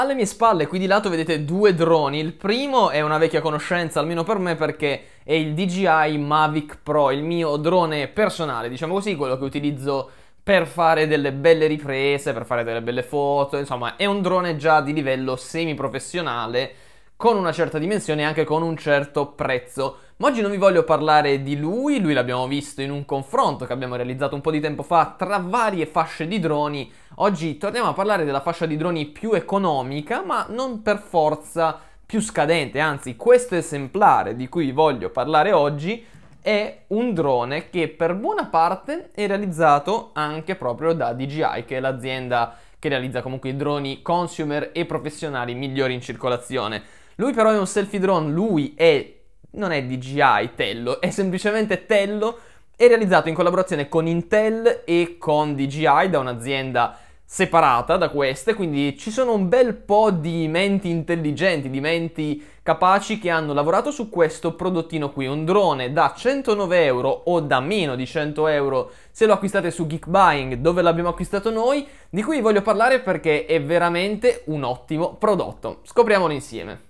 Alle mie spalle, qui di lato, vedete due droni. Il primo è una vecchia conoscenza, almeno per me, perché è il DJI Mavic Pro, il mio drone personale, diciamo così, quello che utilizzo per fare delle belle riprese, per fare delle belle foto, insomma, è un drone già di livello semi-professionale, con una certa dimensione e anche con un certo prezzo. Ma oggi non vi voglio parlare di lui, lui l'abbiamo visto in un confronto che abbiamo realizzato un po' di tempo fa tra varie fasce di droni. Oggi torniamo a parlare della fascia di droni più economica, ma non per forza più scadente, anzi questo esemplare di cui vi voglio parlare oggi è un drone che per buona parte è realizzato anche proprio da DJI, che è l'azienda che realizza comunque i droni consumer e professionali migliori in circolazione. Lui però è un selfie drone, lui è non è DJI Tello, è semplicemente Tello, è realizzato in collaborazione con Intel e con DJI da un'azienda separata da queste, quindi ci sono un bel po' di menti intelligenti, di menti capaci che hanno lavorato su questo prodottino qui, un drone da 109 euro o da meno di 100 euro se lo acquistate su Geekbuying dove l'abbiamo acquistato noi, di cui voglio parlare perché è veramente un ottimo prodotto. Scopriamolo insieme.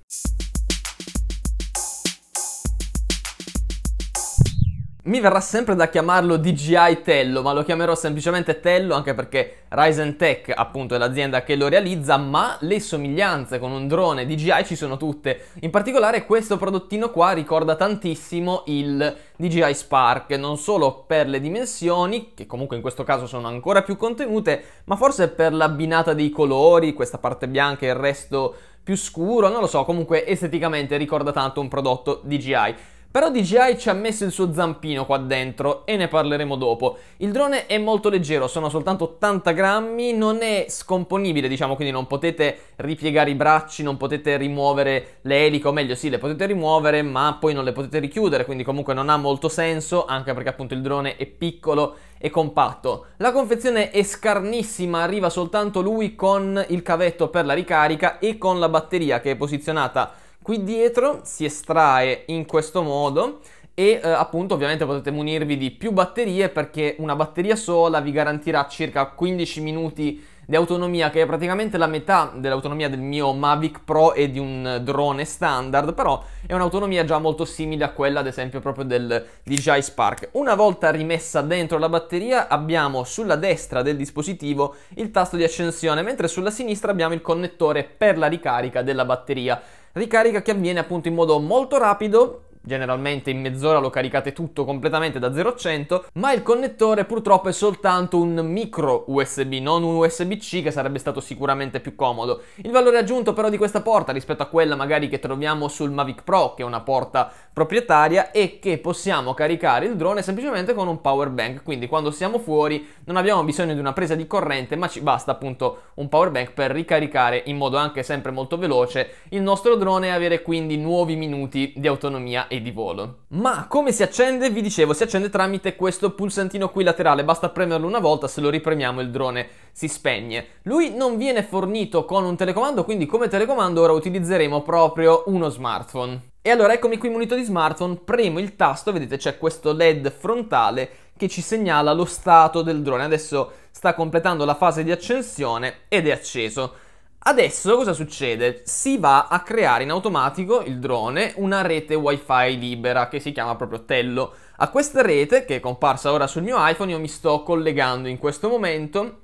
Mi verrà sempre da chiamarlo DJI Tello, ma lo chiamerò semplicemente Tello anche perché Ryzen Tech appunto è l'azienda che lo realizza, ma le somiglianze con un drone DJI ci sono tutte. In particolare questo prodottino qua ricorda tantissimo il DJI Spark, non solo per le dimensioni, che comunque in questo caso sono ancora più contenute, ma forse per l'abbinata dei colori, questa parte bianca e il resto più scuro, non lo so, comunque esteticamente ricorda tanto un prodotto DJI. Però DJI ci ha messo il suo zampino qua dentro e ne parleremo dopo. Il drone è molto leggero, sono soltanto 80 grammi, non è scomponibile diciamo, quindi non potete ripiegare i bracci, non potete rimuovere le eliche, o meglio sì, le potete rimuovere ma poi non le potete richiudere, quindi comunque non ha molto senso, anche perché appunto il drone è piccolo e compatto. La confezione è scarnissima, arriva soltanto lui con il cavetto per la ricarica e con la batteria che è posizionata Qui dietro si estrae in questo modo e eh, appunto ovviamente potete munirvi di più batterie perché una batteria sola vi garantirà circa 15 minuti di autonomia che è praticamente la metà dell'autonomia del mio Mavic Pro e di un drone standard, però è un'autonomia già molto simile a quella ad esempio proprio del DJI Spark. Una volta rimessa dentro la batteria abbiamo sulla destra del dispositivo il tasto di accensione, mentre sulla sinistra abbiamo il connettore per la ricarica della batteria ricarica che avviene appunto in modo molto rapido generalmente in mezz'ora lo caricate tutto completamente da 0 a 100, ma il connettore purtroppo è soltanto un micro USB, non un USB-C che sarebbe stato sicuramente più comodo. Il valore aggiunto però di questa porta rispetto a quella magari che troviamo sul Mavic Pro, che è una porta proprietaria è che possiamo caricare il drone semplicemente con un power bank, quindi quando siamo fuori non abbiamo bisogno di una presa di corrente, ma ci basta appunto un power bank per ricaricare in modo anche sempre molto veloce il nostro drone e avere quindi nuovi minuti di autonomia e di volo. Ma come si accende? Vi dicevo, si accende tramite questo pulsantino qui laterale, basta premerlo una volta, se lo ripremiamo il drone si spegne. Lui non viene fornito con un telecomando, quindi come telecomando ora utilizzeremo proprio uno smartphone. E allora eccomi qui munito di smartphone, premo il tasto, vedete c'è questo LED frontale che ci segnala lo stato del drone. Adesso sta completando la fase di accensione ed è acceso. Adesso cosa succede? Si va a creare in automatico il drone una rete wifi libera che si chiama proprio Tello. A questa rete, che è comparsa ora sul mio iPhone, io mi sto collegando in questo momento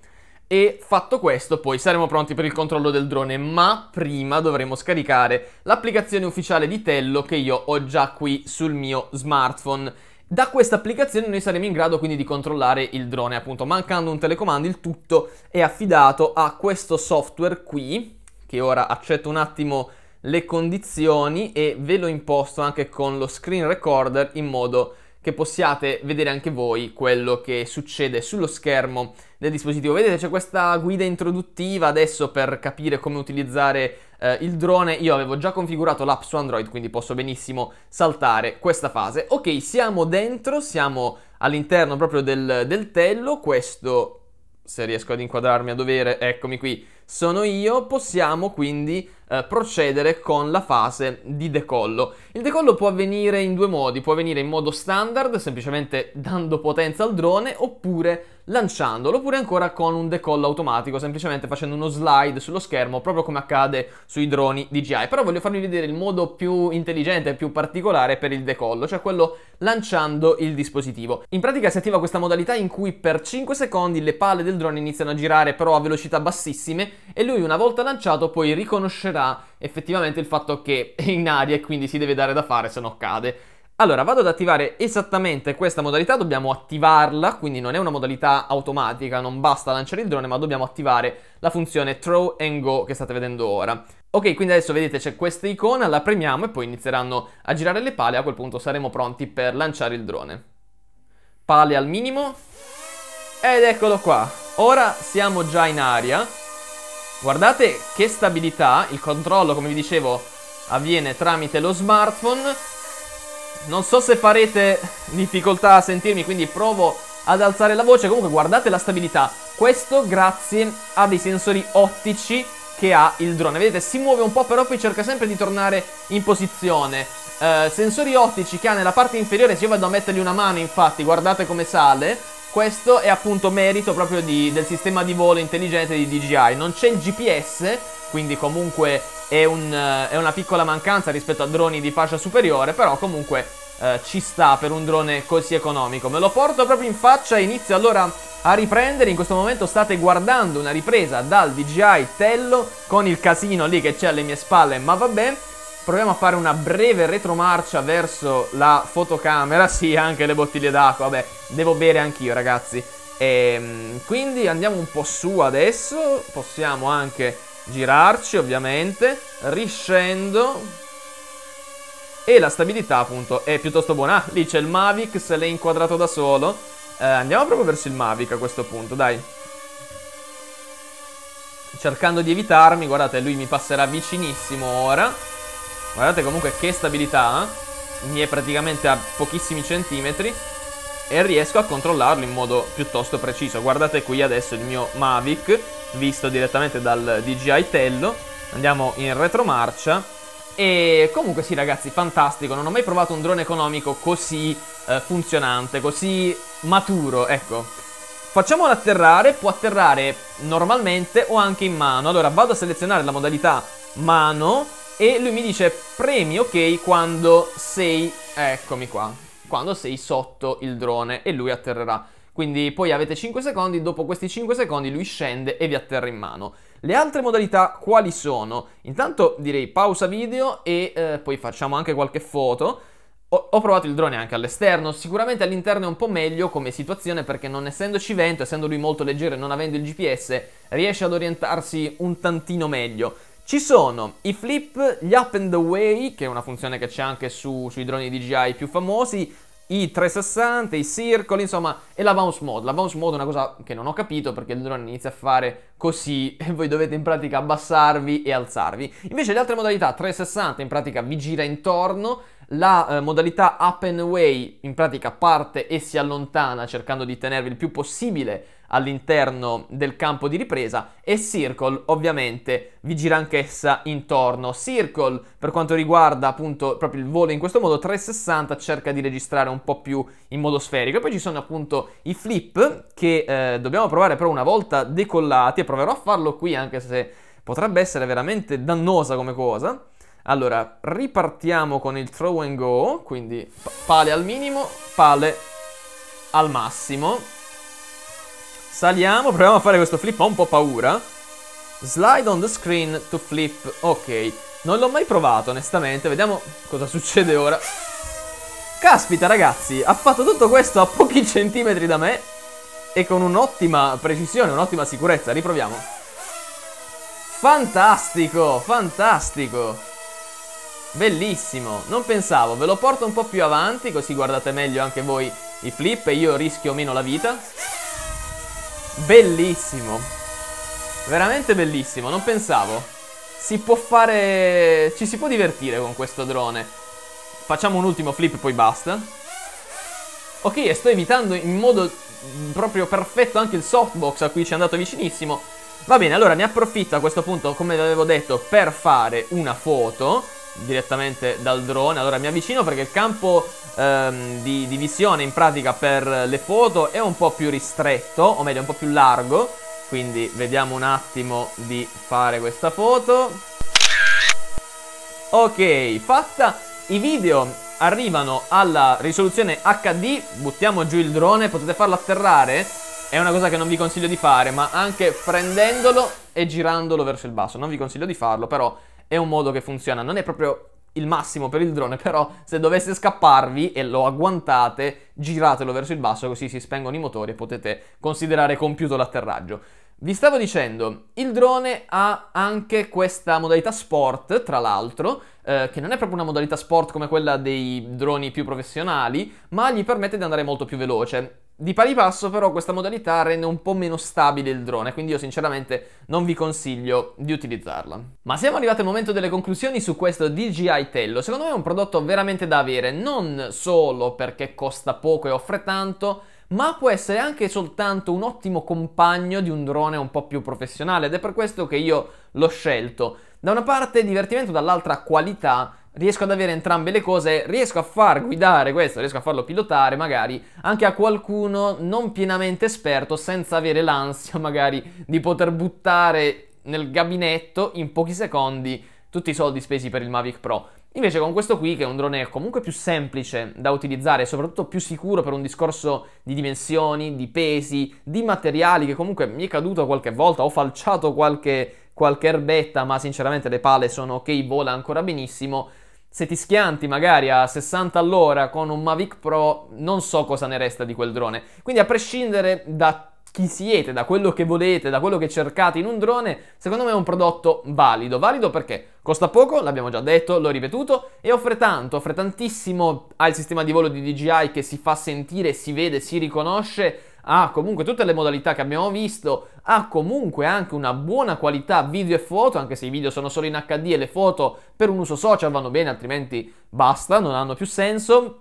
e fatto questo poi saremo pronti per il controllo del drone, ma prima dovremo scaricare l'applicazione ufficiale di Tello che io ho già qui sul mio smartphone da questa applicazione noi saremo in grado quindi di controllare il drone, appunto mancando un telecomando il tutto è affidato a questo software qui, che ora accetto un attimo le condizioni e ve lo imposto anche con lo screen recorder in modo che possiate vedere anche voi quello che succede sullo schermo del dispositivo. Vedete c'è questa guida introduttiva adesso per capire come utilizzare eh, il drone. Io avevo già configurato l'app su Android, quindi posso benissimo saltare questa fase. Ok, siamo dentro, siamo all'interno proprio del, del tello. Questo, se riesco ad inquadrarmi a dovere, eccomi qui sono io, possiamo quindi eh, procedere con la fase di decollo. Il decollo può avvenire in due modi, può avvenire in modo standard, semplicemente dando potenza al drone, oppure lanciandolo oppure ancora con un decollo automatico, semplicemente facendo uno slide sullo schermo, proprio come accade sui droni DJI. Però voglio farvi vedere il modo più intelligente, e più particolare per il decollo, cioè quello lanciando il dispositivo. In pratica si attiva questa modalità in cui per 5 secondi le palle del drone iniziano a girare però a velocità bassissime e lui una volta lanciato poi riconoscerà effettivamente il fatto che è in aria e quindi si deve dare da fare se no cade. Allora, vado ad attivare esattamente questa modalità, dobbiamo attivarla, quindi non è una modalità automatica, non basta lanciare il drone, ma dobbiamo attivare la funzione throw and go che state vedendo ora. Ok, quindi adesso vedete c'è questa icona, la premiamo e poi inizieranno a girare le pale, a quel punto saremo pronti per lanciare il drone. Pale al minimo. Ed eccolo qua. Ora siamo già in aria. Guardate che stabilità, il controllo, come vi dicevo, avviene tramite lo smartphone non so se farete difficoltà a sentirmi, quindi provo ad alzare la voce. Comunque guardate la stabilità. Questo grazie a dei sensori ottici che ha il drone. Vedete, si muove un po', però poi cerca sempre di tornare in posizione. Eh, sensori ottici che ha nella parte inferiore, se io vado a mettergli una mano, infatti, guardate come sale. Questo è appunto merito proprio di, del sistema di volo intelligente di DJI. Non c'è il GPS, quindi comunque è, un, eh, è una piccola mancanza rispetto a droni di fascia superiore, però comunque eh, ci sta per un drone così economico. Me lo porto proprio in faccia e inizio allora a riprendere. In questo momento state guardando una ripresa dal DJI Tello con il casino lì che c'è alle mie spalle, ma vabbè. Proviamo a fare una breve retromarcia verso la fotocamera. Sì, anche le bottiglie d'acqua. Vabbè, devo bere anch'io, ragazzi. E, ehm, quindi andiamo un po' su adesso. Possiamo anche girarci ovviamente, riscendo e la stabilità appunto è piuttosto buona. Ah, lì c'è il Mavic, se l'è inquadrato da solo. Eh, andiamo proprio verso il Mavic a questo punto, dai. Cercando di evitarmi, guardate, lui mi passerà vicinissimo ora. Guardate comunque che stabilità, eh? mi è praticamente a pochissimi centimetri e riesco a controllarlo in modo piuttosto preciso. Guardate qui adesso il mio Mavic visto direttamente dal DJI Tello. Andiamo in retromarcia. E comunque sì ragazzi, fantastico, non ho mai provato un drone economico così eh, funzionante, così maturo, ecco. Facciamolo atterrare, può atterrare normalmente o anche in mano. Allora vado a selezionare la modalità mano e lui mi dice premi ok quando sei, eccomi qua, quando sei sotto il drone e lui atterrerà. Quindi poi avete 5 secondi, dopo questi 5 secondi lui scende e vi atterra in mano. Le altre modalità quali sono? Intanto direi pausa video e eh, poi facciamo anche qualche foto. Ho, ho provato il drone anche all'esterno, sicuramente all'interno è un po' meglio come situazione perché non essendoci vento, essendo lui molto leggero e non avendo il GPS, riesce ad orientarsi un tantino meglio. Ci sono i flip, gli up and away, che è una funzione che c'è anche su, sui droni DJI più famosi, i 360, i circoli, insomma, e la bounce mode. La bounce mode è una cosa che non ho capito perché il drone inizia a fare così e voi dovete in pratica abbassarvi e alzarvi. Invece le altre modalità, 360 in pratica vi gira intorno la eh, modalità up and away in pratica parte e si allontana cercando di tenervi il più possibile all'interno del campo di ripresa e circle ovviamente vi gira anch'essa intorno. Circle per quanto riguarda appunto proprio il volo in questo modo 360 cerca di registrare un po' più in modo sferico e poi ci sono appunto i flip che eh, dobbiamo provare però una volta decollati e proverò a farlo qui anche se potrebbe essere veramente dannosa come cosa allora, ripartiamo con il throw and go, quindi pale al minimo, pale al massimo. Saliamo, proviamo a fare questo flip, ho un po' paura. Slide on the screen to flip, ok. Non l'ho mai provato, onestamente, vediamo cosa succede ora. Caspita, ragazzi, ha fatto tutto questo a pochi centimetri da me e con un'ottima precisione, un'ottima sicurezza. Riproviamo. Fantastico, fantastico. Bellissimo, non pensavo, ve lo porto un po' più avanti così guardate meglio anche voi i flip e io rischio meno la vita. Bellissimo, veramente bellissimo, non pensavo. Si può fare... ci si può divertire con questo drone. Facciamo un ultimo flip e poi basta. Ok, e sto evitando in modo mm, proprio perfetto anche il softbox a cui ci è andato vicinissimo. Va bene, allora ne approfitto a questo punto, come vi avevo detto, per fare una foto direttamente dal drone. Allora mi avvicino perché il campo ehm, di, di, visione in pratica per le foto è un po' più ristretto, o meglio un po' più largo. Quindi vediamo un attimo di fare questa foto. Ok, fatta. I video arrivano alla risoluzione HD, buttiamo giù il drone, potete farlo atterrare. È una cosa che non vi consiglio di fare, ma anche prendendolo e girandolo verso il basso. Non vi consiglio di farlo, però è un modo che funziona, non è proprio il massimo per il drone, però se dovesse scapparvi e lo agguantate, giratelo verso il basso così si spengono i motori e potete considerare compiuto l'atterraggio. Vi stavo dicendo, il drone ha anche questa modalità sport, tra l'altro, eh, che non è proprio una modalità sport come quella dei droni più professionali, ma gli permette di andare molto più veloce. Di pari passo però questa modalità rende un po' meno stabile il drone, quindi io sinceramente non vi consiglio di utilizzarla. Ma siamo arrivati al momento delle conclusioni su questo DJI Tello. Secondo me è un prodotto veramente da avere, non solo perché costa poco e offre tanto, ma può essere anche soltanto un ottimo compagno di un drone un po' più professionale ed è per questo che io l'ho scelto. Da una parte divertimento, dall'altra qualità riesco ad avere entrambe le cose, riesco a far guidare questo, riesco a farlo pilotare magari anche a qualcuno non pienamente esperto senza avere l'ansia magari di poter buttare nel gabinetto in pochi secondi tutti i soldi spesi per il Mavic Pro. Invece con questo qui, che è un drone comunque più semplice da utilizzare e soprattutto più sicuro per un discorso di dimensioni, di pesi, di materiali, che comunque mi è caduto qualche volta, ho falciato qualche, qualche erbetta, ma sinceramente le pale sono ok, vola ancora benissimo, se ti schianti magari a 60 all'ora con un Mavic Pro, non so cosa ne resta di quel drone. Quindi a prescindere da chi siete, da quello che volete, da quello che cercate in un drone, secondo me è un prodotto valido. Valido perché costa poco, l'abbiamo già detto, l'ho ripetuto, e offre tanto, offre tantissimo al sistema di volo di DJI che si fa sentire, si vede, si riconosce ha comunque tutte le modalità che abbiamo visto, ha comunque anche una buona qualità video e foto, anche se i video sono solo in HD e le foto per un uso social vanno bene, altrimenti basta, non hanno più senso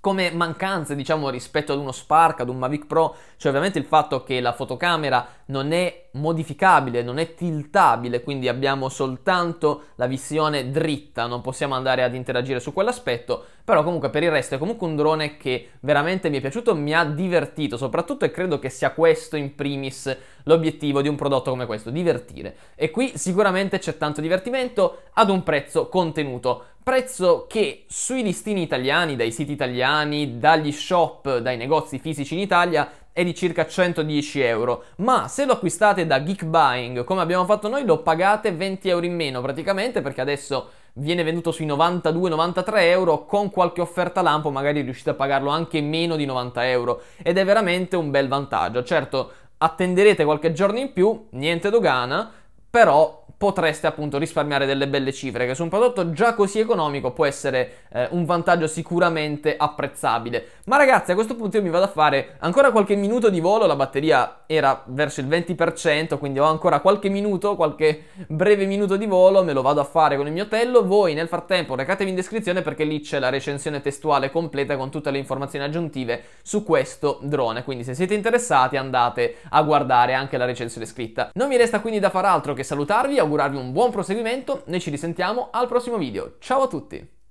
come mancanze, diciamo, rispetto ad uno Spark, ad un Mavic Pro, cioè ovviamente il fatto che la fotocamera non è modificabile, non è tiltabile, quindi abbiamo soltanto la visione dritta, non possiamo andare ad interagire su quell'aspetto, però comunque per il resto è comunque un drone che veramente mi è piaciuto, mi ha divertito soprattutto e credo che sia questo in primis l'obiettivo di un prodotto come questo, divertire. E qui sicuramente c'è tanto divertimento ad un prezzo contenuto, prezzo che sui listini italiani, dai siti italiani, dagli shop, dai negozi fisici in Italia è di circa 110 euro, ma se lo acquistate da Geek Buying, come abbiamo fatto noi, lo pagate 20 euro in meno praticamente, perché adesso viene venduto sui 92-93 euro, con qualche offerta lampo magari riuscite a pagarlo anche meno di 90 euro, ed è veramente un bel vantaggio. Certo, attenderete qualche giorno in più, niente dogana, però potreste appunto risparmiare delle belle cifre, che su un prodotto già così economico può essere eh, un vantaggio sicuramente apprezzabile. Ma ragazzi, a questo punto io mi vado a fare ancora qualche minuto di volo, la batteria era verso il 20%, quindi ho ancora qualche minuto, qualche breve minuto di volo, me lo vado a fare con il mio tello. Voi nel frattempo recatevi in descrizione perché lì c'è la recensione testuale completa con tutte le informazioni aggiuntive su questo drone, quindi se siete interessati andate a guardare anche la recensione scritta. Non mi resta quindi da far altro che salutarvi augurarvi un buon proseguimento, noi ci risentiamo al prossimo video. Ciao a tutti!